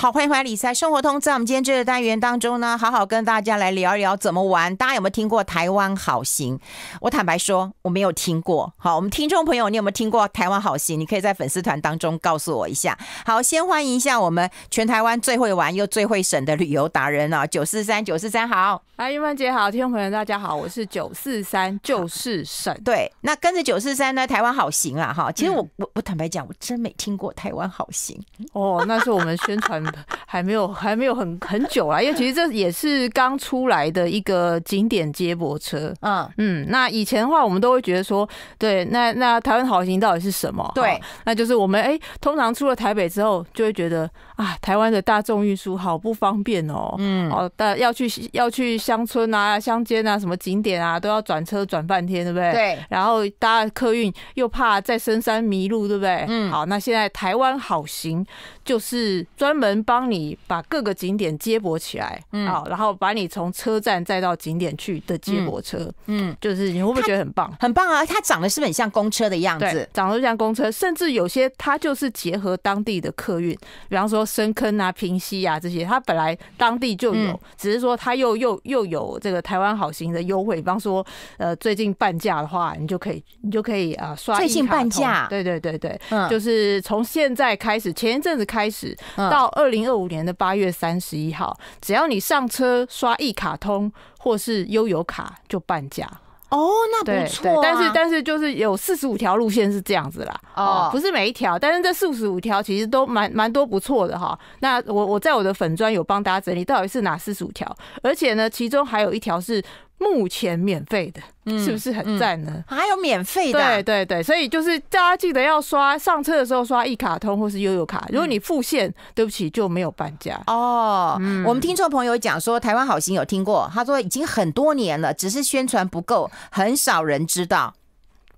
好，欢迎回来，理财生活通。在我们今天这个单元当中呢，好好跟大家来聊一聊怎么玩。大家有没有听过台湾好行？我坦白说，我没有听过。好，我们听众朋友，你有没有听过台湾好行？你可以在粉丝团当中告诉我一下。好，先欢迎一下我们全台湾最会玩又最会省的旅游达人啊，九四三九四三，好，阿玉曼姐好，听众朋友大家好，我是九四三，就是省对。那跟着九四三呢，台湾好行啊哈。其实我我我坦白讲，我真没听过台湾好行。哦，那是我们宣传。还没有，还没有很很久啦，因为其实这也是刚出来的一个景点接驳车。嗯嗯，那以前的话，我们都会觉得说，对，那那台湾好行到底是什么？对，那就是我们哎，通常出了台北之后，就会觉得。啊，台湾的大众运输好不方便哦。嗯，哦，但要去要去乡村啊、乡间啊、什么景点啊，都要转车转半天，对不对？对。然后搭客运又怕在深山迷路，对不对？嗯。好，那现在台湾好行就是专门帮你把各个景点接驳起来，嗯。好，然后把你从车站载到景点去的接驳车，嗯，就是你会不会觉得很棒？很棒啊！它长得是不是很像公车的样子？长得像公车，甚至有些它就是结合当地的客运，比方说。深坑啊、平溪啊这些，它本来当地就有，只是说它又又又有这个台湾好行的优惠，比方说，呃，最近半价的话，你就可以，你就可以啊，刷最近半价，对对对对，就是从现在开始，前一阵子开始到二零二五年的八月三十一号，只要你上车刷一卡通或是悠游卡就半价。哦，那不错，但是但是就是有四十五条路线是这样子啦，哦，不是每一条，但是这四十五条其实都蛮蛮多不错的哈。那我我在我的粉砖有帮大家整理到底是哪四十五条，而且呢，其中还有一条是。目前免费的是不是很赞呢？还有免费的，对对对，所以就是大家记得要刷上车的时候刷一卡通或是悠游卡。如果你付现，对不起就没有半价哦。我们听众朋友讲说，台湾好行有听过，他说已经很多年了，只是宣传不够，很少人知道。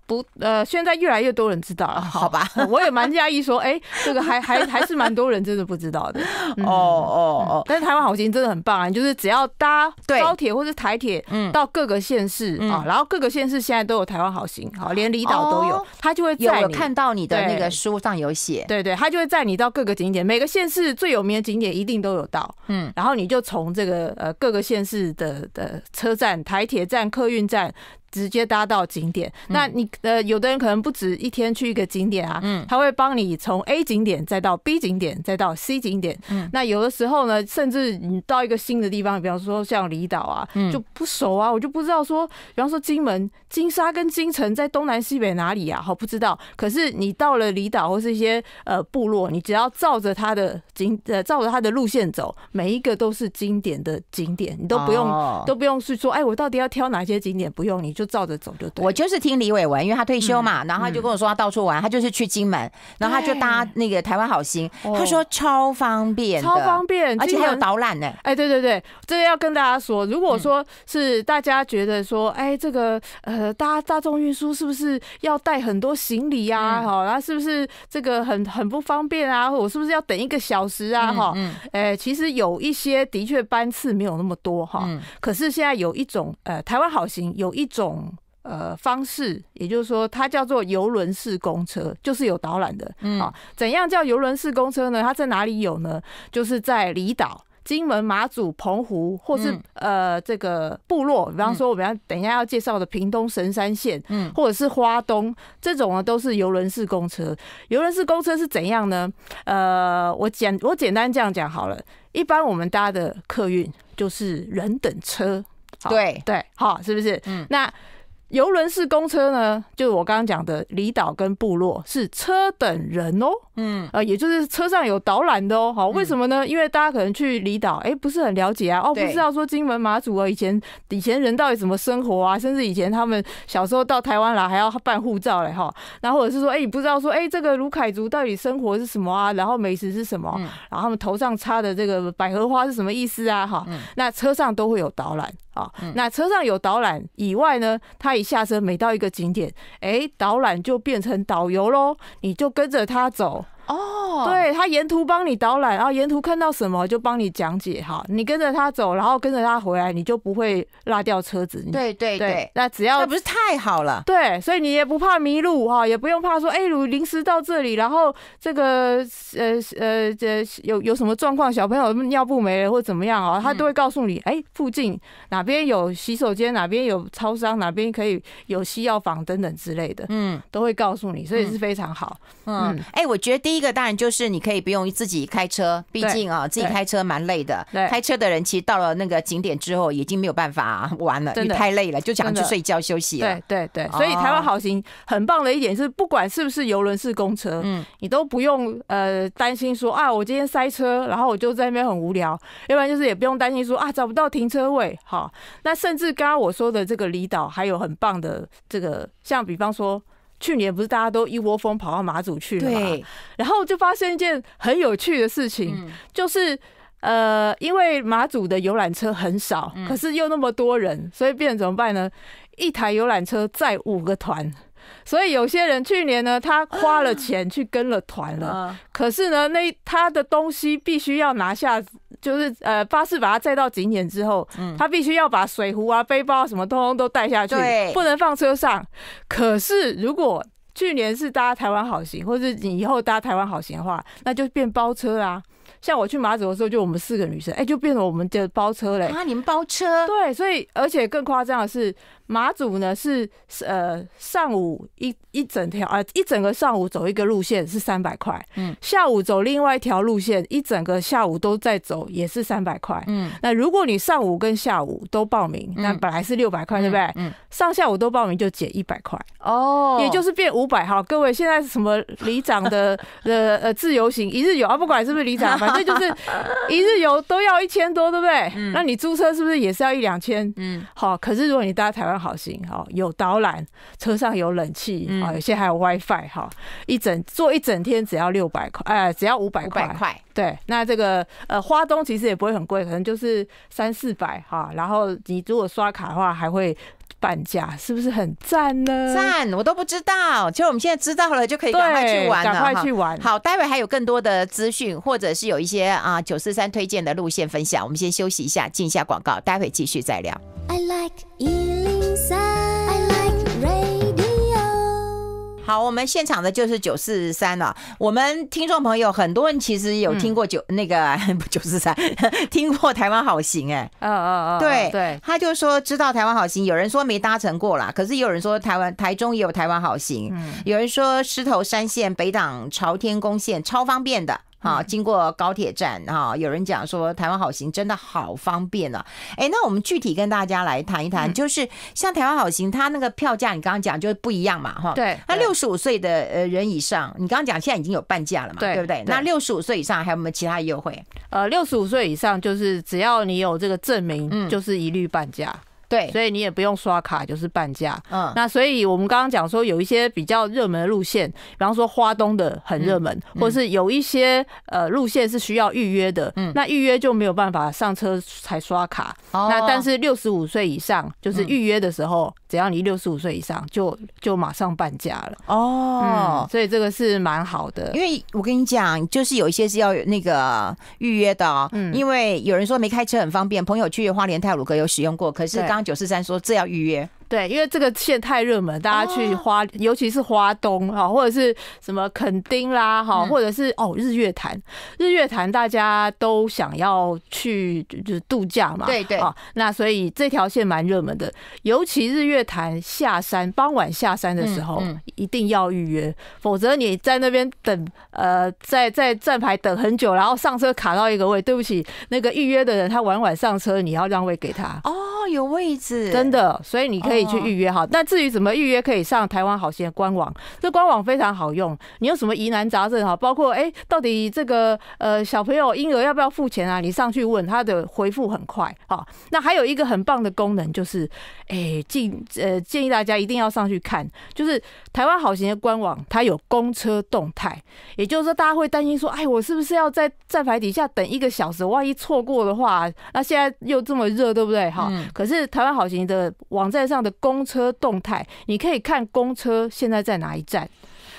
不，呃，现在越来越多人知道了，好吧？我也蛮讶异，说，哎，这个还还还是蛮多人真的不知道的。哦哦哦！但是台湾好行真的很棒啊，就是只要搭高铁或是台铁到各个县市啊，然后各个县市现在都有台湾好行，好，连离岛都有，他就会有看到你的那个书上有写。对对，他就会载你到各个景点，每个县市最有名的景点一定都有到。嗯，然后你就从这个呃各个县市的的车站、台铁站、客运站。直接搭到景点，那你呃，有的人可能不止一天去一个景点啊，嗯，他会帮你从 A 景点再到 B 景点再到 C 景点。嗯，那有的时候呢，甚至你到一个新的地方，比方说像离岛啊，就不熟啊，我就不知道说，比方说金门、金沙跟金城在东南西北哪里啊？好，不知道。可是你到了离岛或是一些呃部落，你只要照着它的景呃照着它的路线走，每一个都是经典的景点，你都不用都不用去说，哎，我到底要挑哪些景点？不用，你就。就照着走就对。我就是听李伟文，因为他退休嘛，然后他就跟我说他到处玩，他就是去金门，然后他就搭那个台湾好行，他说超方便，超方便，而且还有导览呢。哎，对对对，这要跟大家说，如果说是大家觉得说，哎，这个呃，大大众运输是不是要带很多行李啊？哈，那是不是这个很很不方便啊？我是不是要等一个小时啊？哈，哎，其实有一些的确班次没有那么多哈，可是现在有一种呃，台湾好行有一种。呃，方式，也就是说，它叫做游轮式公车，就是有导览的。嗯，啊，怎样叫游轮式公车呢？它在哪里有呢？就是在离岛、金门、马祖、澎湖，或是呃这个部落，比方说我们要等一下要介绍的屏东神山县，嗯，或者是花东这种呢，都是游轮式公车。游轮式公车是怎样呢？呃，我简我简单这样讲好了。一般我们搭的客运就是人等车。对对，好，是不是？嗯，那。游轮式公车呢，就是我刚刚讲的离岛跟部落是车等人哦，嗯，啊，也就是车上有导览的哦。好，为什么呢？因为大家可能去离岛，哎，不是很了解啊，哦，不知道说金门马祖啊，以前以前人到底怎么生活啊，甚至以前他们小时候到台湾来还要办护照嘞哈，然后或者是说，哎，不知道说，哎，这个卢凯族到底生活是什么啊，然后美食是什么，然后他们头上插的这个百合花是什么意思啊？哈，那车上都会有导览啊，那车上有导览以外呢，它也下车，每到一个景点，哎，导览就变成导游喽，你就跟着他走。哦，对他沿途帮你导览，然后沿途看到什么就帮你讲解哈。你跟着他走，然后跟着他回来，你就不会落掉车子。对对对，那只要那不是太好了。对，所以你也不怕迷路哈，也不用怕说哎，如临时到这里，然后这个呃呃这有有什么状况，小朋友尿布没了或怎么样哦，他都会告诉你。哎，附近哪边有洗手间，哪边有超商，哪边可以有西药房等等之类的，嗯，都会告诉你，所以是非常好。嗯，哎，我决定。第一个当然就是你可以不用自己开车，毕竟啊自己开车蛮累的。开车的人其实到了那个景点之后，已经没有办法玩了，因为太累了，就想去睡觉休息了。对对对，所以台湾好行很棒的一点是，不管是不是游轮式公车，嗯，你都不用呃担心说啊我今天塞车，然后我就在那边很无聊；要不然就是也不用担心说啊找不到停车位。好，那甚至刚刚我说的这个离岛，还有很棒的这个，像比方说。去年不是大家都一窝蜂跑到马祖去了嘛？然后就发生一件很有趣的事情，就是呃，因为马祖的游览车很少，可是又那么多人，所以变怎么办呢？一台游览车载五个团，所以有些人去年呢，他花了钱去跟了团了，可是呢，那他的东西必须要拿下。就是呃巴士把他载到景点之后，他必须要把水壶啊、背包什么通通都带下去，不能放车上。可是如果去年是搭台湾好行，或是你以后搭台湾好行的话，那就变包车啊。像我去马祖的时候，就我们四个女生，哎，就变成我们的包车嘞。啊，你们包车？对，所以而且更夸张的是，马祖呢是呃上午一一整条啊一整个上午走一个路线是三百块，嗯，下午走另外一条路线，一整个下午都在走也是三百块，嗯，那如果你上午跟下午都报名，那本来是六百块对不对？嗯，上下午都报名就减一百块，哦，也就是变五百。哈。各位现在是什么离长的 呃呃自由行一日游啊，不管是不是离长。那 就是一日游都要一千多，对不对？那你租车是不是也是要一两千？嗯，好。可是如果你搭台湾好行，哈，有导览，车上有冷气，啊，有些还有 WiFi，哈，一整坐一整天只要六百块，哎，只要五百块。五百块。对，那这个呃花东其实也不会很贵，可能就是三四百哈。然后你如果刷卡的话，还会。半价是不是很赞呢？赞，我都不知道。其实我们现在知道了，就可以赶快去玩了玩。好，待会还有更多的资讯，或者是有一些啊九四三推荐的路线分享。我们先休息一下，进一下广告，待会继续再聊。I like 好，我们现场的就是九四三了。我们听众朋友很多人其实有听过九那个九四三，听过台湾好行哎，嗯嗯嗯，对对，他就说知道台湾好行。有人说没搭乘过啦，可是有人说台湾台中也有台湾好行。有人说狮头山线、北港朝天宫线超方便的。好，经过高铁站哈，有人讲说台湾好行真的好方便啊。哎，那我们具体跟大家来谈一谈，就是像台湾好行，它那个票价你刚刚讲就是不一样嘛，哈。对。那六十五岁的呃人以上，你刚刚讲现在已经有半价了嘛，对不对？那六十五岁以上还有没有其他优惠？呃，六十五岁以上就是只要你有这个证明，就是一律半价。对，所以你也不用刷卡，就是半价。嗯，那所以我们刚刚讲说有一些比较热门的路线，比方说花东的很热门，或者是有一些呃路线是需要预约的。嗯，那预约就没有办法上车才刷卡。哦，那但是六十五岁以上，就是预约的时候，只要你六十五岁以上，就就马上半价了。哦，嗯，所以这个是蛮好的。因为我跟你讲，就是有一些是要那个预约的。嗯，因为有人说没开车很方便，朋友去花莲、泰鲁阁有使用过，可是刚。九四三说：“这要预约。”对，因为这个线太热门，大家去花，尤其是花东哈，或者是什么垦丁啦哈，或者是哦日月潭，日月潭大家都想要去就是度假嘛，对对啊，那所以这条线蛮热门的，尤其日月潭下山，傍晚下山的时候一定要预约，否则你在那边等呃在在站牌等很久，然后上车卡到一个位，对不起，那个预约的人他晚晚上车，你要让位给他。哦，有位置，真的，所以你可以。去预约哈，那至于怎么预约，可以上台湾好行的官网，这官网非常好用。你有什么疑难杂症哈，包括哎，到底这个呃小朋友婴儿要不要付钱啊？你上去问，他的回复很快哈。那还有一个很棒的功能就是，哎，建呃建议大家一定要上去看，就是台湾好行的官网，它有公车动态，也就是说大家会担心说，哎，我是不是要在站牌底下等一个小时？万一错过的话，那现在又这么热，对不对？哈，可是台湾好行的网站上的公车动态，你可以看公车现在在哪一站。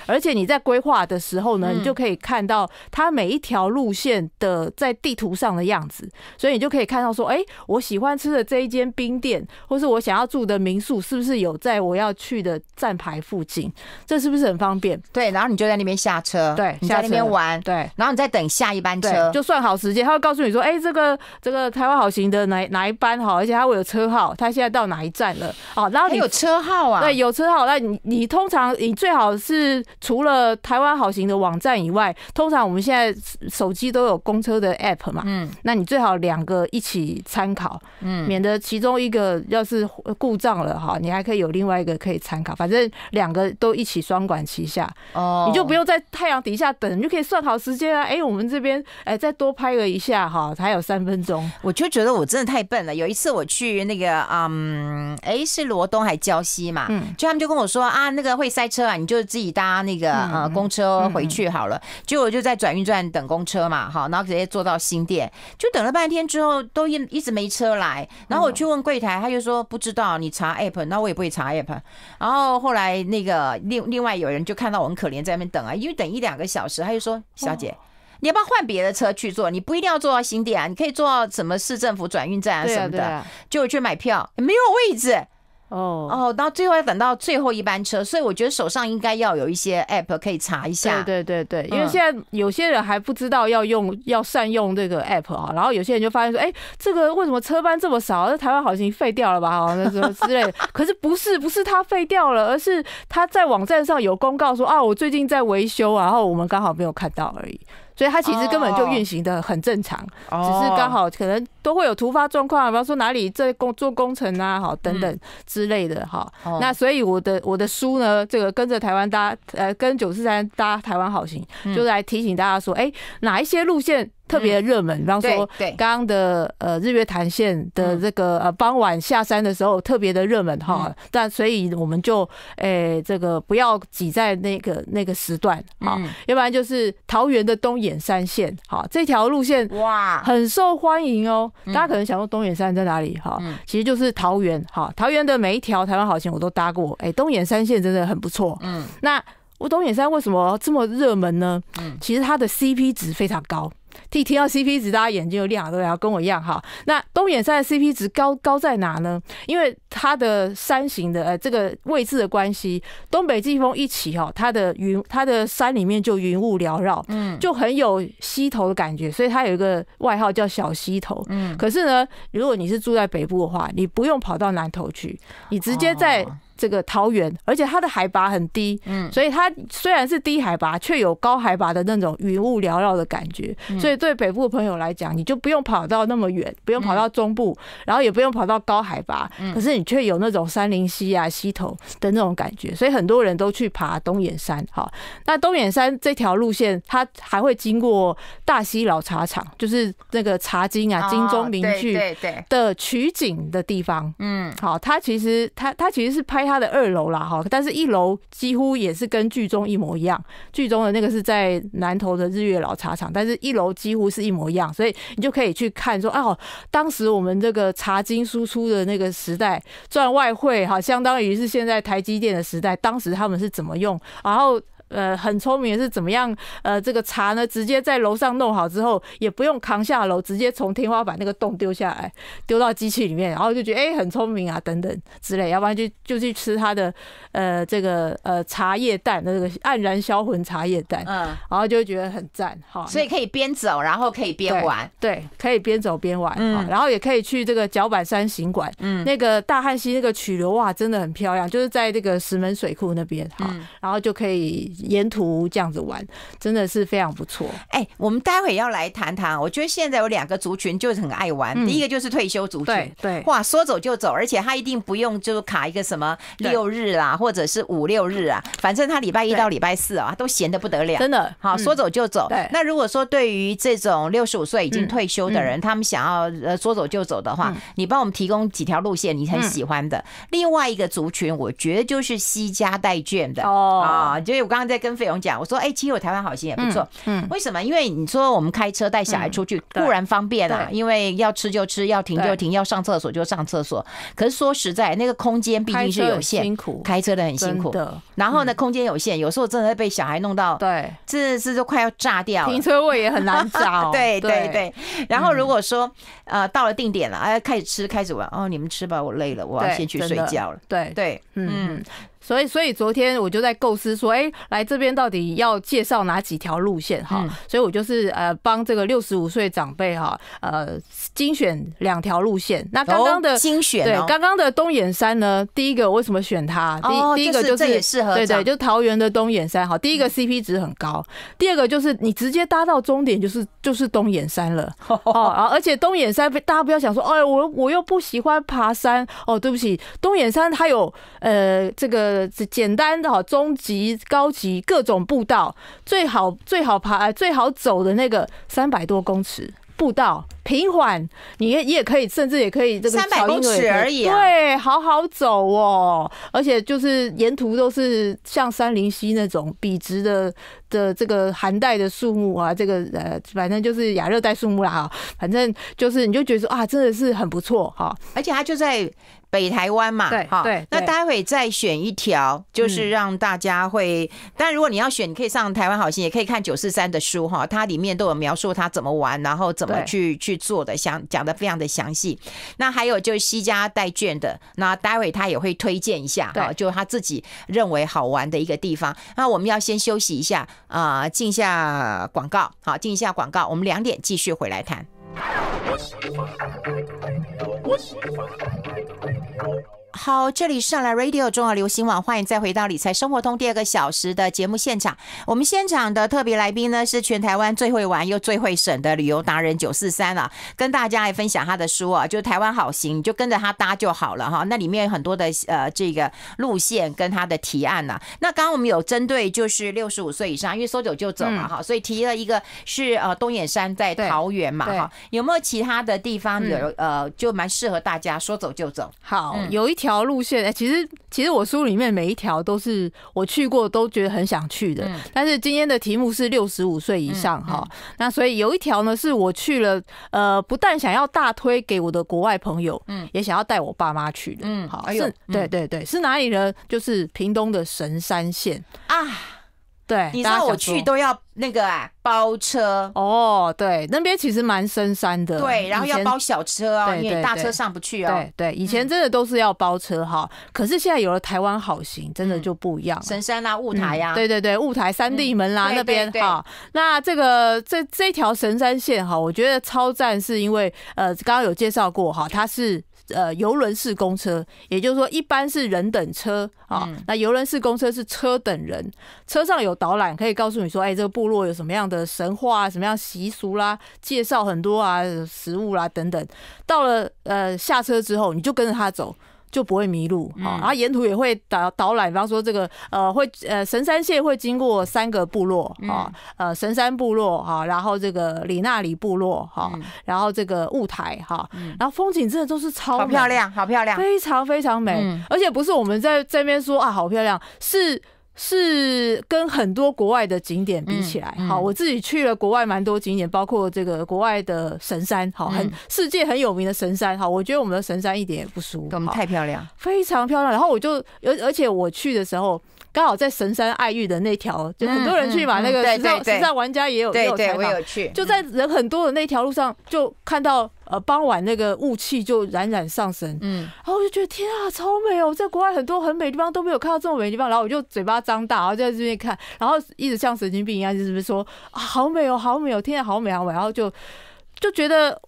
而且你在规划的时候呢，你就可以看到它每一条路线的在地图上的样子，所以你就可以看到说，哎，我喜欢吃的这一间冰店，或是我想要住的民宿，是不是有在我要去的站牌附近？这是不是很方便？对，然后你就在那边下车，对，你在那边玩，对，然后你再等下一班车，就算好时间，他会告诉你说，哎，这个这个台湾好行的哪哪一班好，而且它会有车号，它现在到哪一站了？哦，然后你有车号啊？对，有车号，那你你通常你最好是。除了台湾好行的网站以外，通常我们现在手机都有公车的 App 嘛，嗯，那你最好两个一起参考，嗯，免得其中一个要是故障了哈，你还可以有另外一个可以参考，反正两个都一起双管齐下，哦，你就不用在太阳底下等，你就可以算好时间啊。哎，我们这边哎再多拍了一下哈，还有三分钟。我就觉得我真的太笨了。有一次我去那个嗯，哎是罗东还礁西嘛，嗯，就他们就跟我说啊，那个会塞车啊，你就自己搭那。那个呃，公车回去好了，就我就在转运站等公车嘛，好，然后直接坐到新店，就等了半天之后，都一一直没车来，然后我去问柜台，他就说不知道，你查 app，那我也不会查 app，然后后来那个另另外有人就看到我很可怜在那边等啊，因为等一两个小时，他就说小姐，你要不要换别的车去坐？你不一定要坐到新店啊，你可以坐到什么市政府转运站啊什么的，就去买票，没有位置。哦哦，到最后要等到最后一班车，所以我觉得手上应该要有一些 app 可以查一下。对对对对，因为现在有些人还不知道要用，要善用这个 app 啊，然后有些人就发现说，哎，这个为什么车班这么少？这台湾好行废掉了吧？哈，什么之类。可是不是不是它废掉了，而是它在网站上有公告说啊，我最近在维修，然后我们刚好没有看到而已。所以它其实根本就运行的很正常，只是刚好可能。都会有突发状况，比方说哪里在工做工程啊，好等等之类的哈。那所以我的我的书呢，这个跟着台湾搭，呃，跟九四三搭台湾好行，就来提醒大家说，哎，哪一些路线特别热门？比方说，刚刚的呃日月潭线的这个呃傍晚下山的时候特别的热门哈。但所以我们就哎，这个不要挤在那个那个时段啊，要不然就是桃园的东眼山线，好这条路线哇很受欢迎哦。大家可能想说东眼山在哪里？哈，其实就是桃园。哈，桃园的每一条台湾好行我都搭过。哎，东眼山线真的很不错。嗯，那我东眼山为什么这么热门呢？嗯，其实它的 CP 值非常高。一听到 CP 值，大家眼睛就亮了，对啊，跟我一样哈。那东眼山的 CP 值高高在哪呢？因为它的山形的呃这个位置的关系，东北季风一起哈，它的云它的山里面就云雾缭绕，嗯，就很有西头的感觉，所以它有一个外号叫小西头。嗯，可是呢，如果你是住在北部的话，你不用跑到南头去，你直接在。这个桃园，而且它的海拔很低，嗯，所以它虽然是低海拔，却有高海拔的那种云雾缭绕的感觉。所以对北部的朋友来讲，你就不用跑到那么远，不用跑到中部，然后也不用跑到高海拔，可是你却有那种山林溪啊溪头的那种感觉。所以很多人都去爬东眼山，哈。那东眼山这条路线，它还会经过大溪老茶厂，就是那个茶经啊金钟名对的取景的地方。嗯，好，它其实它它其实是拍它。它的二楼啦，哈，但是一楼几乎也是跟剧中一模一样。剧中的那个是在南投的日月老茶厂，但是一楼几乎是一模一样，所以你就可以去看说，哦，当时我们这个茶经输出的那个时代赚外汇，哈，相当于是现在台积电的时代，当时他们是怎么用，然后。呃，很聪明是怎么样？呃，这个茶呢，直接在楼上弄好之后，也不用扛下楼，直接从天花板那个洞丢下来，丢到机器里面，然后就觉得哎，很聪明啊，等等之类。要不然就就去吃他的呃这个呃茶叶蛋，的那个黯然销魂茶叶蛋，然后就会觉得很赞哈。所以可以边走，然后可以边玩，对，可以边走边玩嗯，然后也可以去这个脚板山行馆，嗯，那个大汉溪那个曲流哇，真的很漂亮，就是在这个石门水库那边哈，然后就可以。沿途这样子玩，真的是非常不错。哎，我们待会要来谈谈。我觉得现在有两个族群就是很爱玩，第一个就是退休族群，对对，哇，说走就走，而且他一定不用就卡一个什么六日啊，或者是五六日啊，反正他礼拜一到礼拜四啊都闲的不得了，真的好，说走就走。对，那如果说对于这种六十五岁已经退休的人，他们想要呃说走就走的话，你帮我们提供几条路线你很喜欢的。另外一个族群，我觉得就是西家带眷的哦，啊，就是我刚刚在。在跟费勇讲，我说：“哎，其实我台湾好心也不错，嗯，为什么？因为你说我们开车带小孩出去固然方便啊，因为要吃就吃，要停就停，要上厕所就上厕所。可是说实在，那个空间毕竟是有限，辛苦开车的很辛苦的。然后呢，空间有限，有时候真的被小孩弄到，对，这是都快要炸掉，停车位也很难找。对对对。然后如果说呃到了定点了，哎，开始吃，开始玩，哦，你们吃吧，我累了，我要先去睡觉了。对对，嗯。”所以，所以昨天我就在构思说，哎，来这边到底要介绍哪几条路线哈？所以我就是呃，帮这个六十五岁长辈哈，呃，精选两条路线。那刚刚的精选，对，刚刚的东眼山呢，第一个为什么选它？第第一个就是，这也适合，对对，就桃园的东眼山哈。第一个 CP 值很高，第二个就是你直接搭到终点就是就是东眼山了。哦，而且东眼山大家不要想说，哎，我我又不喜欢爬山哦，对不起，东眼山它有呃这个。呃，简单的哈，中级、高级各种步道，最好最好爬、最好走的那个三百多公尺步道，平缓，你也也可以，甚至也可以这个三百公尺而已，对，好好走哦。而且就是沿途都是像山林溪那种笔直的的这个寒带的树木啊，这个呃，反正就是亚热带树木啦，反正就是你就觉得说啊，真的是很不错哈。而且它就在。北台湾嘛，哈，那待会再选一条，就是让大家会。但如果你要选，你可以上台湾好心，也可以看九四三的书哈，它里面都有描述它怎么玩，然后怎么去去做的详讲的非常的详细。那还有就是西家带卷的，那待会他也会推荐一下，哈，就他自己认为好玩的一个地方。那我们要先休息一下啊，进下广告，好，进一下广告，我们两点继续回来谈。我喜欢可爱的猫。好，这里是上来 Radio 中华流行网，欢迎再回到理财生活通第二个小时的节目现场。我们现场的特别来宾呢，是全台湾最会玩又最会省的旅游达人九四三啊，跟大家来分享他的书啊，就《台湾好行》，你就跟着他搭就好了哈。那里面有很多的呃这个路线跟他的提案呐。那刚刚我们有针对就是六十五岁以上，因为说走就走嘛哈，所以提了一个是呃东眼山在桃园嘛哈，有没有其他的地方有呃就蛮适合大家说走就走？好，有一。条路线哎，其实其实我书里面每一条都是我去过，都觉得很想去的。但是今天的题目是六十五岁以上哈，那所以有一条呢是我去了，呃，不但想要大推给我的国外朋友，嗯，也想要带我爸妈去的，嗯，好，是，对对对，是哪里呢？就是屏东的神山县啊。对，你知道我去都要那个包车哦。对，那边其实蛮深山的。对，然后要包小车哦，因为大车上不去哦。对对，以前真的都是要包车哈。可是现在有了台湾好行，真的就不一样。神山啦，雾台呀。对对对，雾台、三地门啦那边哈。那这个这这条神山线哈，我觉得超赞，是因为呃刚刚有介绍过哈，它是。呃，游轮式公车，也就是说，一般是人等车啊。那游轮式公车是车等人，车上有导览，可以告诉你说，哎，这个部落有什么样的神话啊，什么样习俗啦，介绍很多啊，食物啦等等。到了呃下车之后，你就跟着他走。就不会迷路啊！然后沿途也会导导览，比方说这个呃会呃神山线会经过三个部落啊，呃神山部落哈，然后这个里纳里部落哈，然后这个雾台哈，然后风景真的都是超漂亮，好漂亮，非常非常美，而且不是我们在这边说啊好漂亮，是。是跟很多国外的景点比起来，好，我自己去了国外蛮多景点，包括这个国外的神山，好，很世界很有名的神山，好，我觉得我们的神山一点也不输，我们太漂亮，非常漂亮。然后我就，而而且我去的时候，刚好在神山爱玉的那条，就很多人去嘛，那个实在神山玩家也有，也有去，就在人很多的那条路上，就看到。呃，傍晚那个雾气就冉冉上升，嗯，然后我就觉得天啊，超美哦！我在国外很多很美的地方都没有看到这么美的地方，然后我就嘴巴张大，然后在这边看，然后一直像神经病一样，就是说好美哦，好美哦，天啊，好美啊，美。然后就就觉得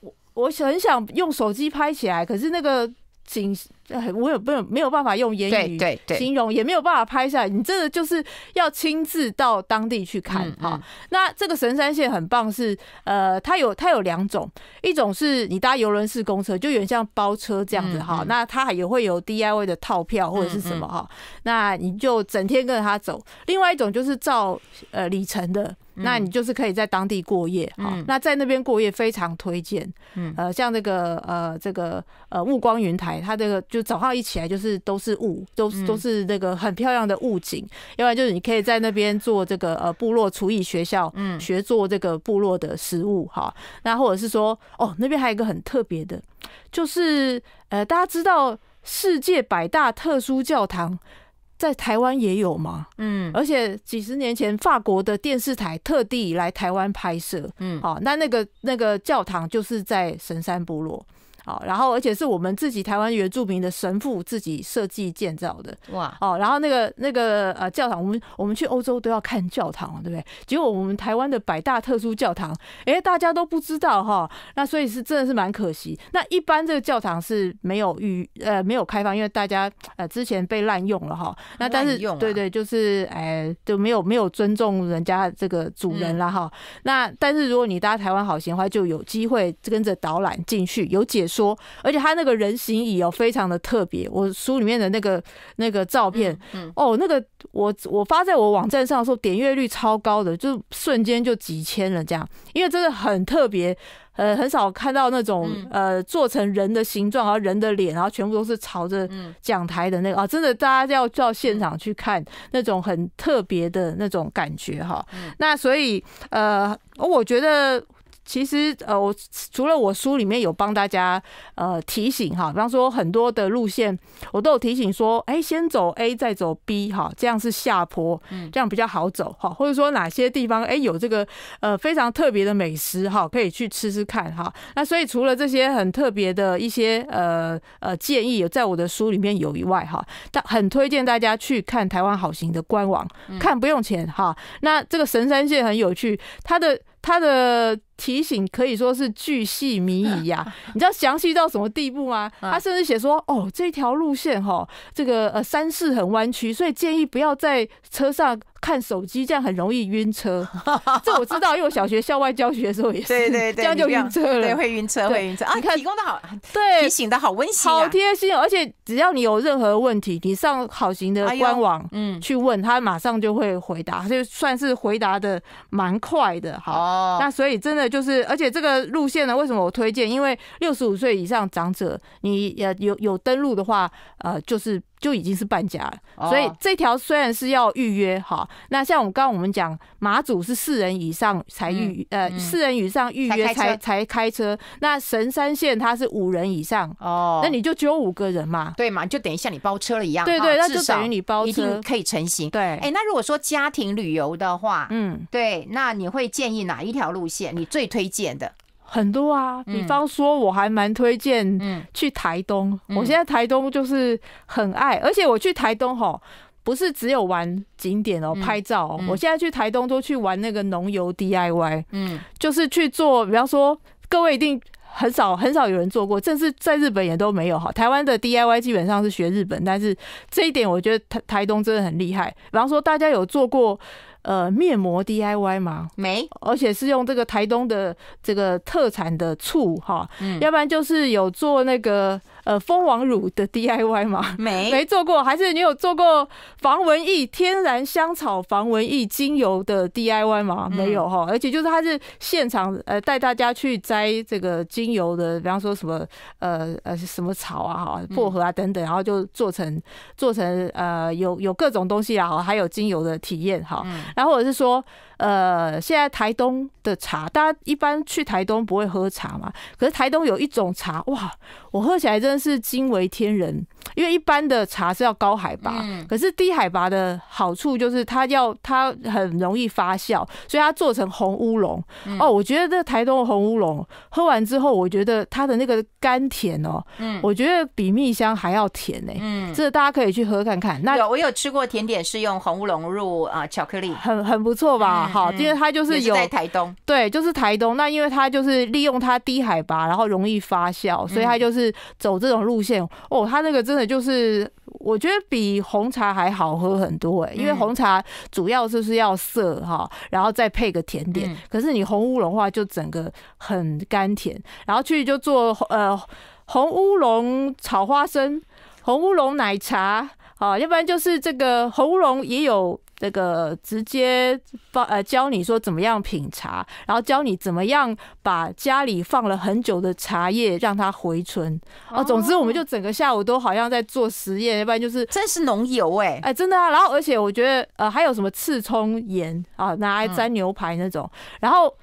我我很想用手机拍起来，可是那个。仅呃，我有有没有办法用言语形容，也没有办法拍下来。你真的就是要亲自到当地去看哈。那这个神山线很棒，是呃，它有它有两种，一种是你搭游轮式公车，就有点像包车这样子哈。那它也会有 D I y 的套票或者是什么哈。那你就整天跟着它走。另外一种就是照呃里程的。那你就是可以在当地过夜啊。那在那边过夜非常推荐。嗯，呃，像这个呃，这个呃，雾光云台，它这个就早上一起来就是都是雾，都是都是那个很漂亮的雾景。要不然就是你可以在那边做这个呃部落厨艺学校，嗯，学做这个部落的食物哈。那或者是说，哦，那边还有一个很特别的，就是呃，大家知道世界百大特殊教堂。在台湾也有吗？嗯，而且几十年前，法国的电视台特地来台湾拍摄，嗯，好，那那个那个教堂就是在神山部落。好，然后而且是我们自己台湾原住民的神父自己设计建造的哇！哦，然后那个那个呃教堂，我们我们去欧洲都要看教堂，对不对？结果我们台湾的百大特殊教堂，哎，大家都不知道哈。那所以是真的是蛮可惜。那一般这个教堂是没有预呃没有开放，因为大家呃之前被滥用了哈。那但是对对，就是哎就没有没有尊重人家这个主人了哈。那但是如果你搭台湾好闲的话，就有机会跟着导览进去，有解说。说，而且他那个人形椅哦，非常的特别。我书里面的那个那个照片，嗯，哦，那个我我发在我网站上的时候，点阅率超高的，就瞬间就几千了这样。因为真的很特别，呃，很少看到那种呃做成人的形状，然后人的脸，然后全部都是朝着讲台的那个啊，真的大家要到现场去看那种很特别的那种感觉哈。那所以呃，我觉得。其实呃，我除了我书里面有帮大家呃提醒哈，比方说很多的路线我都有提醒说，哎，先走 A 再走 B 哈，这样是下坡，嗯，这样比较好走哈，或者说哪些地方哎有这个呃非常特别的美食哈，可以去吃吃看哈。那所以除了这些很特别的一些呃呃建议有在我的书里面有以外哈，但很推荐大家去看台湾好行的官网，看不用钱哈。那这个神山线很有趣，它的它的提醒可以说是巨细靡遗呀，你知道详细到什么地步吗？他甚至写说，哦，这条路线哈，这个呃，山势很弯曲，所以建议不要在车上看手机，这样很容易晕车。这我知道，因为我小学校外教学的时候也是，这样就晕车了，对，会晕车，会晕车。啊，提供的好，对，提醒的好温馨，好贴心。而且只要你有任何问题，你上好行的官网，嗯，去问他，马上就会回答，就算是回答的蛮快的，好。那所以真的。就是，而且这个路线呢，为什么我推荐？因为六十五岁以上长者，你也有有登录的话，呃，就是。就已经是半价了，所以这条虽然是要预约哈。那像我们刚刚我们讲马祖是四人以上才预呃四人以上预约才才开车。那神山县它是五人以上哦，那你就只有五个人嘛？对嘛，就等于像你包车了一样。对对，那就等于你包车一定可以成行。对，哎，那如果说家庭旅游的话，嗯，对，那你会建议哪一条路线？你最推荐的？很多啊，比方说，我还蛮推荐去台东。我现在台东就是很爱，而且我去台东吼。不是只有玩景点哦，拍照。我现在去台东都去玩那个农游 DIY，嗯，就是去做。比方说，各位一定很少很少有人做过，甚至在日本也都没有哈。台湾的 DIY 基本上是学日本，但是这一点我觉得台台东真的很厉害。比方说，大家有做过？呃，面膜 DIY 嘛，没，而且是用这个台东的这个特产的醋哈，要不然就是有做那个。呃，蜂王乳的 DIY 吗？没 没做过，还是你有做过防蚊液天然香草防蚊液精油的 DIY 吗？没有哈，而且就是它是现场呃带大家去摘这个精油的，比方说什么呃呃什么草啊哈，薄荷啊等等，然后就做成做成呃有有各种东西啊，好还有精油的体验哈，然后或者是说呃现在台东的茶，大家一般去台东不会喝茶嘛？可是台东有一种茶哇。我喝起来真的是惊为天人。因为一般的茶是要高海拔，可是低海拔的好处就是它要它很容易发酵，所以它做成红乌龙。哦，我觉得这台东的红乌龙喝完之后，我觉得它的那个甘甜哦，我觉得比蜜香还要甜呢。嗯，这个大家可以去喝看看。那有我有吃过甜点是用红乌龙入啊巧克力，很很不错吧？好，因为它就是有在台东，对，就是台东。那因为它就是利用它低海拔，然后容易发酵，所以它就是走这种路线。哦，它那个真的。就是我觉得比红茶还好喝很多哎，因为红茶主要就是要涩哈，然后再配个甜点。可是你红乌龙话就整个很甘甜，然后去就做呃红乌龙炒花生、红乌龙奶茶。啊，要不然就是这个喉咙也有这个直接帮呃教你说怎么样品茶，然后教你怎么样把家里放了很久的茶叶让它回存啊。总之，我们就整个下午都好像在做实验，要不然就是真是浓油哎哎真的啊。然后而且我觉得呃还有什么刺葱盐啊拿来沾牛排那种，然后。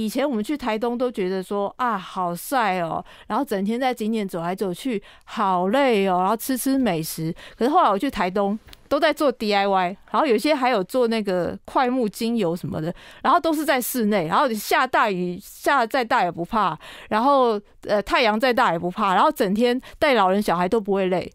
以前我们去台东都觉得说啊好晒哦，然后整天在景点走来走去，好累哦，然后吃吃美食。可是后来我去台东都在做 DIY，然后有些还有做那个快木精油什么的，然后都是在室内，然后下大雨下再大也不怕，然后呃太阳再大也不怕，然后整天带老人小孩都不会累，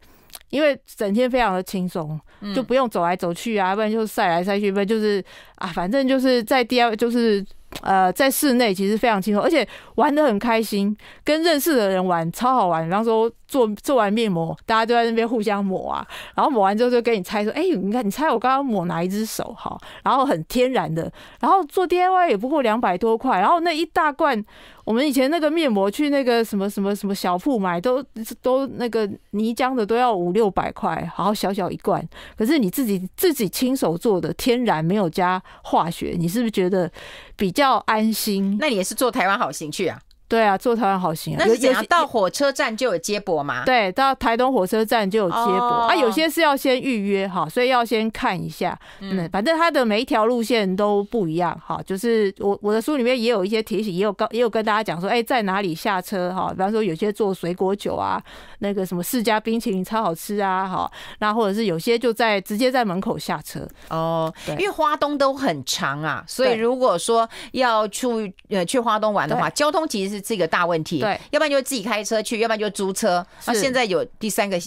因为整天非常的轻松，就不用走来走去啊，不然就晒来晒去，不然就是啊，反正就是在 DIY 就是。呃，在室内其实非常轻松，而且玩得很开心，跟认识的人玩超好玩。然后说做做完面膜，大家都在那边互相抹啊，然后抹完之后就给你猜说，哎，你看你猜我刚刚抹哪一只手哈？然后很天然的，然后做 DIY 也不过两百多块，然后那一大罐，我们以前那个面膜去那个什么什么什么小铺买都 都那个泥浆的都要五六百块，好小小一罐，可是你自己自己亲手做的天然，没有加化学，你是不是觉得比较？要安心，那你也是做台湾好行去啊？对啊，坐台湾好行啊！那是有到火车站就有接驳嘛？对，到台东火车站就有接驳啊。有些是要先预约哈，所以要先看一下。嗯，反正它的每一条路线都不一样哈。就是我我的书里面也有一些提醒，也有告也有跟大家讲说，哎，在哪里下车哈？比方说有些做水果酒啊，那个什么世家冰淇淋超好吃啊哈。那或者是有些就在直接在门口下车哦。因为花东都很长啊，所以如果说要去呃去花东玩的话，交通其实。是这个大问题，对，要不然就自己开车去，要不然就租车。那现在有第三个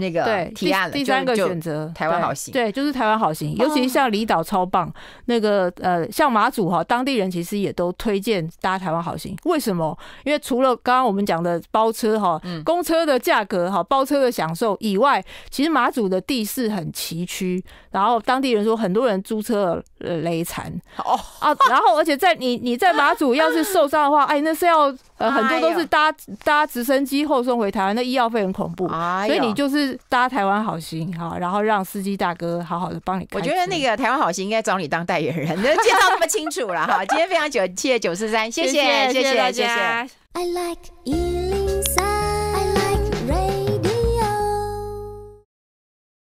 那个提案了，第三个选择台湾好行，对，就是台湾好行。尤其像离岛超棒，那个呃，像马祖哈，当地人其实也都推荐搭台湾好行。为什么？因为除了刚刚我们讲的包车哈，公车的价格哈，包车的享受以外，其实马祖的地势很崎岖，然后当地人说很多人租车累残哦啊，然后而且在你你在马祖要是受伤的话，哎，那是要。呃，很多都是搭搭直升机后送回台湾，那医药费很恐怖，所以你就是搭台湾好心哈，然后让司机大哥好好的帮你。我觉得那个台湾好心应该找你当代言人，那 介绍那么清楚了哈，今天非常久，谢谢九四三，谢谢谢谢大家。